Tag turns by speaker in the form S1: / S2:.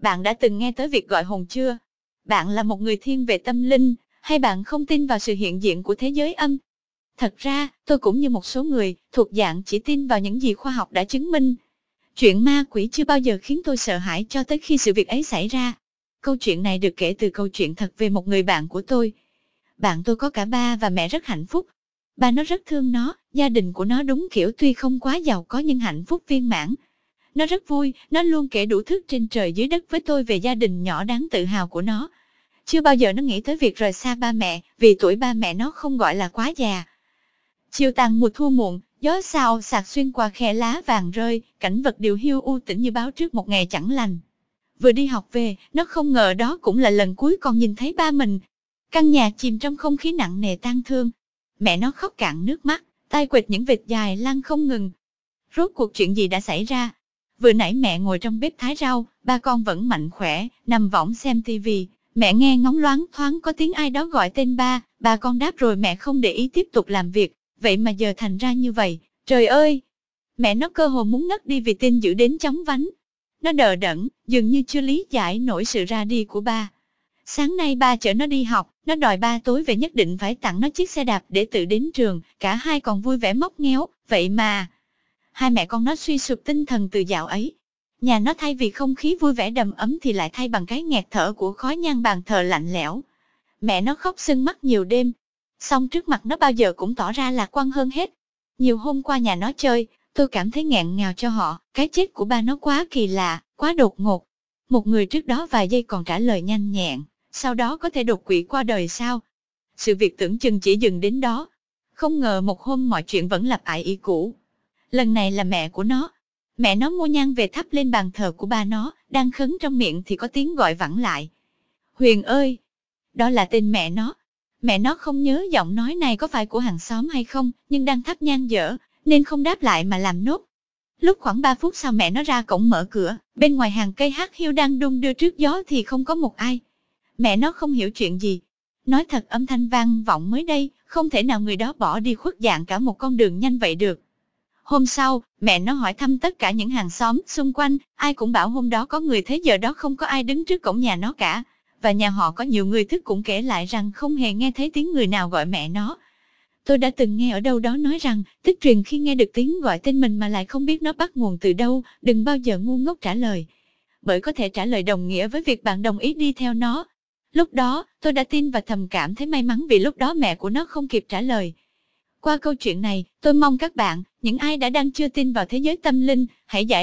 S1: Bạn đã từng nghe tới việc gọi hồn chưa? Bạn là một người thiên về tâm linh, hay bạn không tin vào sự hiện diện của thế giới âm? Thật ra, tôi cũng như một số người, thuộc dạng chỉ tin vào những gì khoa học đã chứng minh. Chuyện ma quỷ chưa bao giờ khiến tôi sợ hãi cho tới khi sự việc ấy xảy ra. Câu chuyện này được kể từ câu chuyện thật về một người bạn của tôi. Bạn tôi có cả ba và mẹ rất hạnh phúc. Ba nó rất thương nó, gia đình của nó đúng kiểu tuy không quá giàu có nhưng hạnh phúc viên mãn, nó rất vui, nó luôn kể đủ thứ trên trời dưới đất với tôi về gia đình nhỏ đáng tự hào của nó. Chưa bao giờ nó nghĩ tới việc rời xa ba mẹ, vì tuổi ba mẹ nó không gọi là quá già. Chiều tàn mùa thu muộn, gió sao sạc xuyên qua khe lá vàng rơi, cảnh vật điều hiu u tĩnh như báo trước một ngày chẳng lành. Vừa đi học về, nó không ngờ đó cũng là lần cuối con nhìn thấy ba mình. Căn nhà chìm trong không khí nặng nề tang thương. Mẹ nó khóc cạn nước mắt, tay quệt những vệt dài lan không ngừng. Rốt cuộc chuyện gì đã xảy ra? Vừa nãy mẹ ngồi trong bếp thái rau, ba con vẫn mạnh khỏe, nằm võng xem tivi. Mẹ nghe ngóng loáng thoáng có tiếng ai đó gọi tên ba, ba con đáp rồi mẹ không để ý tiếp tục làm việc. Vậy mà giờ thành ra như vậy, trời ơi! Mẹ nó cơ hồ muốn ngất đi vì tin dữ đến chóng vánh. Nó đờ đẫn, dường như chưa lý giải nổi sự ra đi của ba. Sáng nay ba chở nó đi học, nó đòi ba tối về nhất định phải tặng nó chiếc xe đạp để tự đến trường, cả hai còn vui vẻ móc nghéo. vậy mà, hai mẹ con nó suy sụp tinh thần từ dạo ấy. Nhà nó thay vì không khí vui vẻ đầm ấm thì lại thay bằng cái nghẹt thở của khói nhang bàn thờ lạnh lẽo. Mẹ nó khóc sưng mắt nhiều đêm, song trước mặt nó bao giờ cũng tỏ ra lạc quan hơn hết. Nhiều hôm qua nhà nó chơi, tôi cảm thấy ngẹn ngào cho họ, cái chết của ba nó quá kỳ lạ, quá đột ngột. Một người trước đó vài giây còn trả lời nhanh nhẹn, sau đó có thể đột quỵ qua đời sao? Sự việc tưởng chừng chỉ dừng đến đó. Không ngờ một hôm mọi chuyện vẫn lặp lại ý cũ lần này là mẹ của nó. Mẹ nó mua nhang về thắp lên bàn thờ của ba nó, đang khấn trong miệng thì có tiếng gọi vẳng lại. Huyền ơi! Đó là tên mẹ nó. Mẹ nó không nhớ giọng nói này có phải của hàng xóm hay không, nhưng đang thắp nhang dở, nên không đáp lại mà làm nốt. Lúc khoảng 3 phút sau mẹ nó ra cổng mở cửa, bên ngoài hàng cây hát hiu đang đung đưa trước gió thì không có một ai. Mẹ nó không hiểu chuyện gì. Nói thật âm thanh vang vọng mới đây, không thể nào người đó bỏ đi khuất dạng cả một con đường nhanh vậy được. Hôm sau, mẹ nó hỏi thăm tất cả những hàng xóm xung quanh, ai cũng bảo hôm đó có người thế giờ đó không có ai đứng trước cổng nhà nó cả. Và nhà họ có nhiều người thức cũng kể lại rằng không hề nghe thấy tiếng người nào gọi mẹ nó. Tôi đã từng nghe ở đâu đó nói rằng, tức truyền khi nghe được tiếng gọi tên mình mà lại không biết nó bắt nguồn từ đâu, đừng bao giờ ngu ngốc trả lời. Bởi có thể trả lời đồng nghĩa với việc bạn đồng ý đi theo nó. Lúc đó, tôi đã tin và thầm cảm thấy may mắn vì lúc đó mẹ của nó không kịp trả lời. Qua câu chuyện này, tôi mong các bạn, những ai đã đang chưa tin vào thế giới tâm linh, hãy giải